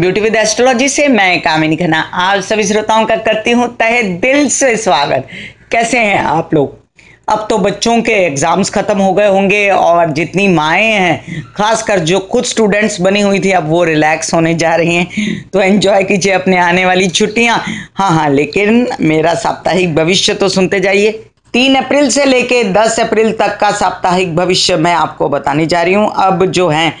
beauty with astrology से मैं कामिनी खन्ना आप सभी श्रोताओं का करती हूँ तहे दिल से स्वागत कैसे हैं आप लोग अब तो बच्चों के एग्ज़ाम्स ख़त्म हो गए होंगे और जितनी माएँ हैं खासकर जो खुद स्टूडेंट्स बनी हुई थी अब वो रिलैक्स होने जा रही हैं तो एंजॉय कीजिए अपने आने वाली छुट्टियाँ हाँ हाँ लेकिन मेरा साप्ताहिक भविष्य तो सुनते जाइए तीन अप्रैल से लेके दस अप्रैल तक का साप्ताहिक भविष्य मैं आपको बताने जा रही हूँ अब जो हैं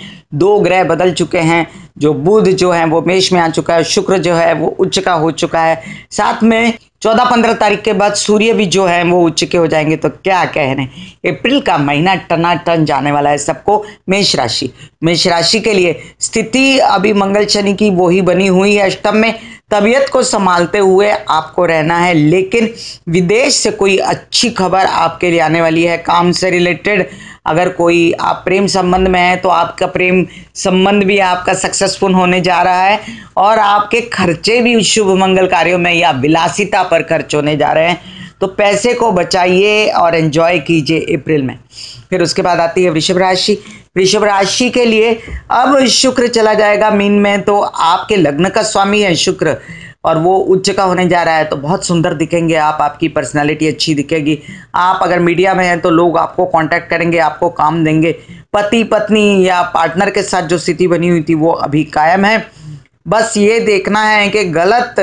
दो ग्रह बदल चुके हैं जो बुध जो है वो मेष में आ चुका है शुक्र जो है वो उच्च का हो चुका है साथ में चौदह पंद्रह तारीख के बाद सूर्य भी जो है वो उच्च के हो जाएंगे तो क्या कह रहे हैं अप्रैल का महीना टना टन जाने वाला है सबको मेष राशि मेष राशि के लिए स्थिति अभी मंगल शनि की वो ही बनी हुई है अष्टम में तबीयत को संभालते हुए आपको रहना है लेकिन विदेश से कोई अच्छी खबर आपके लिए आने वाली है काम से रिलेटेड अगर कोई आप प्रेम संबंध में है तो आपका प्रेम संबंध भी आपका सक्सेसफुल होने जा रहा है और आपके खर्चे भी शुभ मंगल कार्यों में या विलासिता पर खर्च होने जा रहे हैं तो पैसे को बचाइए और एंजॉय कीजिए अप्रैल में फिर उसके बाद आती है वृषभ राशि वृषभ राशि के लिए अब शुक्र चला जाएगा मीन में तो आपके लग्न का स्वामी है शुक्र और वो उच्च का होने जा रहा है तो बहुत सुंदर दिखेंगे आप आपकी पर्सनैलिटी अच्छी दिखेगी आप अगर मीडिया में हैं तो लोग आपको कांटेक्ट करेंगे आपको काम देंगे पति पत्नी या पार्टनर के साथ जो स्थिति बनी हुई थी वो अभी कायम है बस ये देखना है कि गलत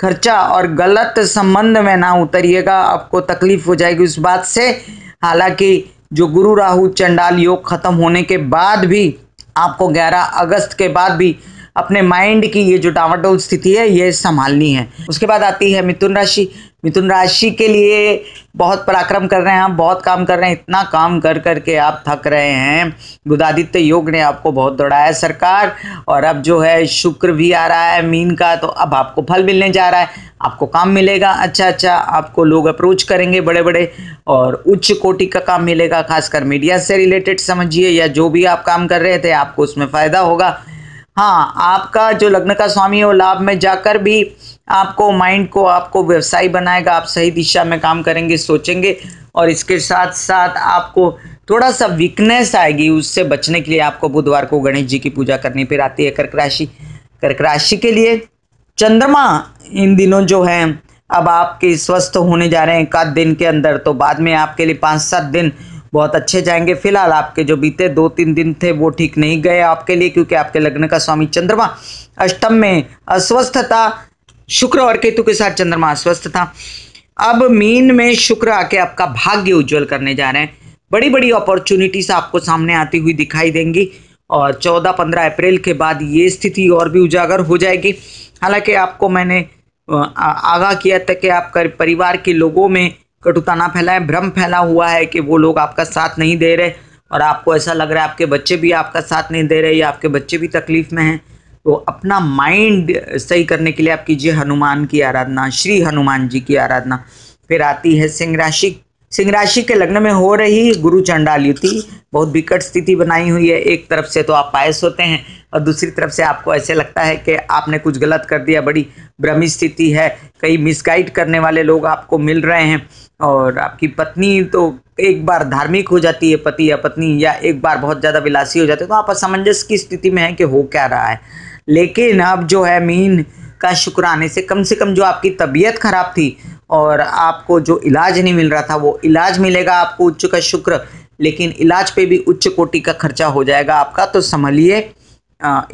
खर्चा और गलत संबंध में ना उतरिएगा आपको तकलीफ हो जाएगी उस बात से हालांकि जो गुरु राहु चंडाल योग खत्म होने के बाद भी आपको 11 अगस्त के बाद भी अपने माइंड की ये जो डावाडोल स्थिति है ये संभालनी है उसके बाद आती है मिथुन राशि मिथुन राशि के लिए बहुत पराक्रम कर रहे हैं आप बहुत काम कर रहे हैं इतना काम कर कर के आप थक रहे हैं बुधादित्य योग ने आपको बहुत दौड़ाया सरकार और अब जो है शुक्र भी आ रहा है मीन का तो अब आपको फल मिलने जा रहा है आपको काम मिलेगा अच्छा अच्छा आपको लोग अप्रोच करेंगे बड़े बड़े और उच्च कोटि का काम मिलेगा खासकर मीडिया से रिलेटेड समझिए या जो भी आप काम कर रहे थे आपको उसमें फ़ायदा होगा हाँ आपका जो लग्न का स्वामी है वो लाभ में जाकर भी आपको माइंड को आपको व्यवसाय बनाएगा आप सही दिशा में काम करेंगे सोचेंगे और इसके साथ साथ आपको थोड़ा सा वीकनेस आएगी उससे बचने के लिए आपको बुधवार को गणेश जी की पूजा करनी फिर आती है कर्क राशि कर्क राशि के लिए चंद्रमा इन दिनों जो है अब आपके स्वस्थ होने जा रहे हैं एक दिन के अंदर तो बाद में आपके लिए पाँच सात दिन बहुत अच्छे जाएंगे फिलहाल आपके जो बीते दो तीन दिन थे वो ठीक नहीं गए आपके लिए क्योंकि आपके लग्न का स्वामी चंद्रमा अष्टम में अस्वस्थ था शुक्र और केतु के साथ चंद्रमा अस्वस्थ था अब मीन में शुक्र आके आपका भाग्य उज्जवल करने जा रहे हैं बड़ी बड़ी अपॉर्चुनिटीज आपको सामने आती हुई दिखाई देंगी और 14-15 अप्रैल के बाद ये स्थिति और भी उजागर हो जाएगी हालांकि आपको मैंने आगाह किया था कि आप परिवार के लोगों में कटुताना फैला है भ्रम फैला हुआ है कि वो लोग आपका साथ नहीं दे रहे और आपको ऐसा लग रहा है आपके बच्चे भी आपका साथ नहीं दे रहे या आपके बच्चे भी तकलीफ़ में हैं तो अपना माइंड सही करने के लिए आप कीजिए हनुमान की आराधना श्री हनुमान जी की आराधना फिर आती है सिंह राशि सिंह राशि के लग्न में हो रही गुरु चंडाल युति बहुत विकट स्थिति बनाई हुई है एक तरफ से तो आप पायस होते हैं और दूसरी तरफ से आपको ऐसे लगता है कि आपने कुछ गलत कर दिया बड़ी भ्रमित स्थिति है कई मिसगाइड करने वाले लोग आपको मिल रहे हैं और आपकी पत्नी तो एक बार धार्मिक हो जाती है पति या पत्नी या एक बार बहुत ज़्यादा विलासी हो जाते हैं तो आप असमंजस की स्थिति में है कि हो क्या रहा है लेकिन अब जो है मीन का शुक्र आने से कम से कम जो आपकी तबीयत खराब थी और आपको जो इलाज नहीं मिल रहा था वो इलाज मिलेगा आपको उच्च का शुक्र लेकिन इलाज पे भी उच्च कोटि का खर्चा हो जाएगा आपका तो संभलिए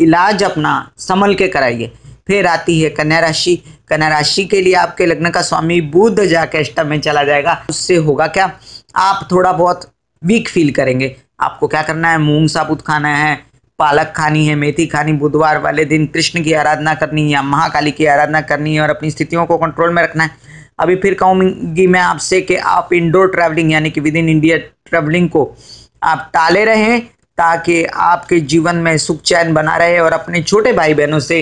इलाज अपना संभल के कराइए फिर आती है कन्या राशि कन्या राशि के लिए आपके लग्न का स्वामी बुध जाके अष्टम में चला जाएगा उससे होगा क्या आप थोड़ा बहुत वीक फील करेंगे आपको क्या करना है मूंग साबुत खाना है पालक खानी है मेथी खानी बुधवार वाले दिन कृष्ण की आराधना करनी है या महाकाली की आराधना करनी है और अपनी स्थितियों को कंट्रोल में रखना है अभी फिर कहूँगी मैं आपसे कि आप इंडोर ट्रैवलिंग यानी कि विद इन इंडिया ट्रैवलिंग को आप टाले रहें ताकि आपके जीवन में सुख चैन बना रहे और अपने छोटे भाई बहनों से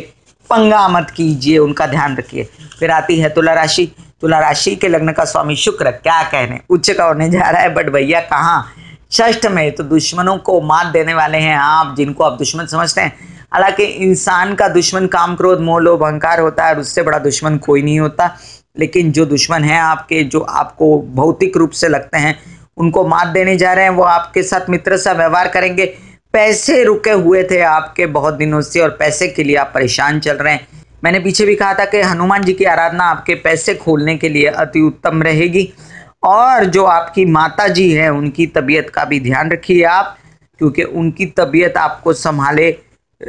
पंगा मत कीजिए उनका ध्यान रखिए फिर आती है तुला राशि तुला राशि के लग्न का स्वामी शुक्र क्या कहने उच्च का होने जा रहा है बट भैया कहाँ षष्ठ में तो दुश्मनों को मात देने वाले हैं आप जिनको आप दुश्मन समझते हैं हालांकि इंसान का दुश्मन काम क्रोध मोह लोभ अहंकार होता है और उससे बड़ा दुश्मन कोई नहीं होता लेकिन जो दुश्मन हैं आपके जो आपको भौतिक रूप से लगते हैं उनको मात देने जा रहे हैं वो आपके साथ मित्र सा व्यवहार करेंगे पैसे रुके हुए थे आपके बहुत दिनों से और पैसे के लिए आप परेशान चल रहे हैं मैंने पीछे भी कहा था कि हनुमान जी की आराधना आपके पैसे खोलने के लिए अति उत्तम रहेगी और जो आपकी माता जी हैं उनकी तबीयत का भी ध्यान रखिए आप क्योंकि उनकी तबीयत आपको संभाले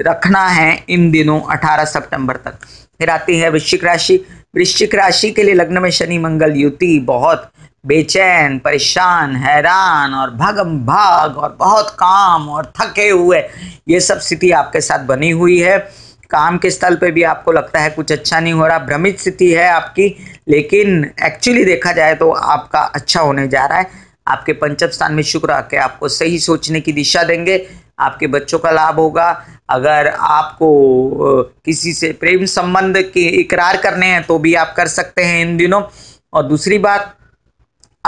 रखना है इन दिनों 18 सितंबर तक फिर आती है वृश्चिक राशि वृश्चिक राशि के लिए लग्न में शनि मंगल युति बहुत बेचैन परेशान हैरान और भगम भाग और बहुत काम और थके हुए ये सब स्थिति आपके साथ बनी हुई है काम के स्थल पे भी आपको लगता है कुछ अच्छा नहीं हो रहा भ्रमित स्थिति है आपकी लेकिन एक्चुअली देखा जाए तो आपका अच्छा होने जा रहा है आपके पंचम स्थान में शुक्र आके आपको सही सोचने की दिशा देंगे आपके बच्चों का लाभ होगा अगर आपको किसी से प्रेम संबंध के इकरार करने हैं तो भी आप कर सकते हैं इन दिनों और दूसरी बात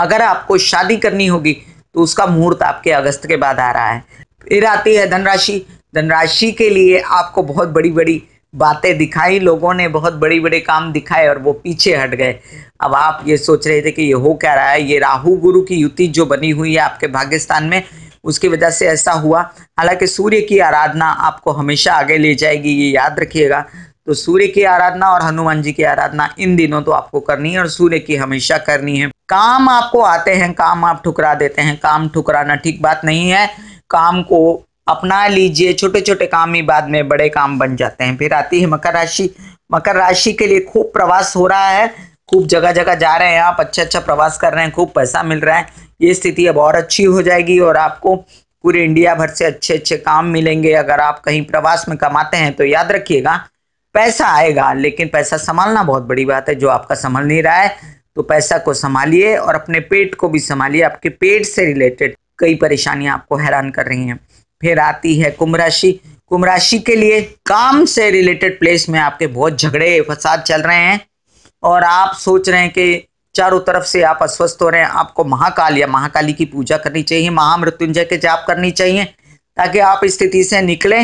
अगर आपको शादी करनी होगी तो उसका मुहूर्त आपके अगस्त के बाद आ रहा है फिर आती है धनराशि धनराशि के लिए आपको बहुत बड़ी बड़ी बातें दिखाई लोगों ने बहुत बड़े बड़े काम दिखाए और वो पीछे हट गए अब आप ये सोच रहे थे कि ये हो क्या रहा है ये राहु गुरु की युति जो बनी हुई है आपके भाग्यस्थान में उसकी वजह से ऐसा हुआ हालांकि सूर्य की आराधना आपको हमेशा आगे ले जाएगी ये याद रखिएगा तो सूर्य की आराधना और हनुमान जी की आराधना इन दिनों तो आपको करनी है और सूर्य की हमेशा करनी है काम आपको आते हैं काम आप ठुकरा देते हैं काम ठुकराना ठीक बात नहीं है काम को अपना लीजिए छोटे छोटे काम ही बाद में बड़े काम बन जाते हैं फिर आती है मकर राशि मकर राशि के लिए खूब प्रवास हो रहा है खूब जगह जगह जा रहे हैं आप अच्छा अच्छा प्रवास कर रहे हैं खूब पैसा मिल रहा है ये स्थिति अब और अच्छी हो जाएगी और आपको पूरे इंडिया भर से अच्छे अच्छे काम मिलेंगे अगर आप कहीं प्रवास में कमाते हैं तो याद रखिएगा पैसा आएगा लेकिन पैसा संभालना बहुत बड़ी बात है जो आपका संभल नहीं रहा है तो पैसा को संभालिए और अपने पेट को भी संभालिए आपके पेट से रिलेटेड कई परेशानियां आपको हैरान कर रही हैं फिर आती है कुंभ राशि कुंभ राशि के लिए काम से रिलेटेड प्लेस में आपके बहुत झगड़े फसाद चल रहे हैं और आप सोच रहे हैं कि चारों तरफ से आप अस्वस्थ हो रहे हैं आपको महाकाल या महाकाली की पूजा करनी चाहिए महामृत्युंजय के जाप करनी चाहिए ताकि आप स्थिति से निकलें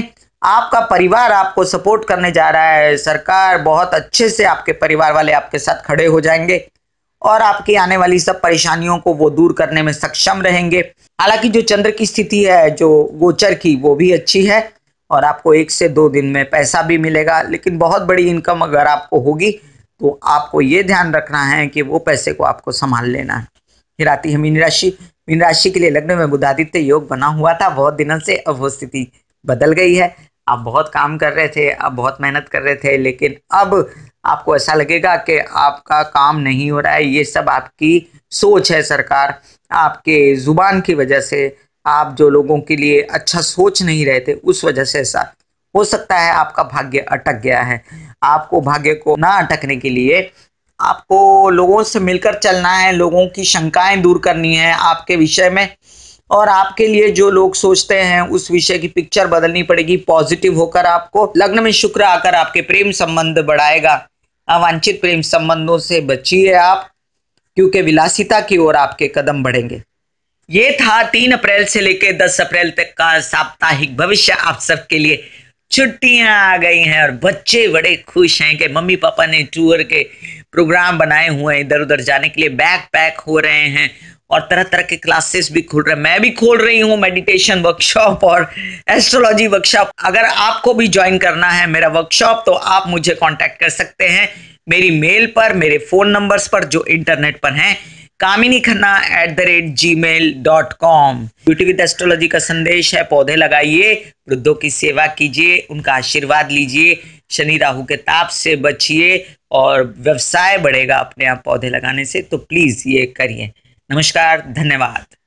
आपका परिवार आपको सपोर्ट करने जा रहा है सरकार बहुत अच्छे से आपके परिवार वाले आपके साथ खड़े हो जाएंगे और आपकी आने वाली सब परेशानियों को वो दूर करने में सक्षम रहेंगे हालांकि जो चंद्र की स्थिति है जो गोचर की वो भी अच्छी है और आपको एक से दो दिन में पैसा भी मिलेगा लेकिन बहुत बड़ी इनकम अगर आपको होगी तो आपको ये ध्यान रखना है कि वो पैसे को आपको संभाल लेना है फिर आती है मीन राशि मीन राशि के लिए लग्न में बुधादित्य योग बना हुआ था बहुत दिनों से अब वो स्थिति बदल गई है आप बहुत काम कर रहे थे आप बहुत मेहनत कर रहे थे लेकिन अब आपको ऐसा लगेगा कि आपका काम नहीं हो रहा है ये सब आपकी सोच है सरकार आपके ज़ुबान की वजह से आप जो लोगों के लिए अच्छा सोच नहीं रहे थे उस वजह से ऐसा हो सकता है आपका भाग्य अटक गया है आपको भाग्य को ना अटकने के लिए आपको लोगों से मिलकर चलना है लोगों की शंकाएं दूर करनी है आपके विषय में और आपके लिए जो लोग सोचते हैं उस विषय की पिक्चर बदलनी पड़ेगी पॉजिटिव होकर आपको लग्न में शुक्र आकर आपके प्रेम संबंध बढ़ाएगा अवांछित प्रेम संबंधों से बचिए आप क्योंकि विलासिता की ओर आपके कदम बढ़ेंगे ये था तीन अप्रैल से लेकर दस अप्रैल तक का साप्ताहिक भविष्य आप सबके लिए छुट्टियां आ गई हैं और बच्चे बड़े खुश हैं कि मम्मी पापा ने टूर के प्रोग्राम बनाए हुए हैं इधर उधर जाने के लिए बैग पैक हो रहे हैं और तरह तरह के क्लासेस भी खोल रहे हैं मैं भी खोल रही हूँ मेडिटेशन वर्कशॉप और एस्ट्रोलॉजी वर्कशॉप अगर आपको भी ज्वाइन करना है मेरा वर्कशॉप तो आप मुझे कॉन्टेक्ट कर सकते हैं मेरी मेल पर मेरे फ़ोन नंबर्स पर जो इंटरनेट पर हैं Kamini Khanna at the rate Gmail dot com beauty with astrology का संदेश है पौधे लगाइए वृद्धों की सेवा कीजिए उनका आशीर्वाद लीजिए शनि राहु के ताप से बचिए और व्यवसाय बढ़ेगा अपने आप पौधे लगाने से तो प्लीज़ ये करिए नमस्कार धन्यवाद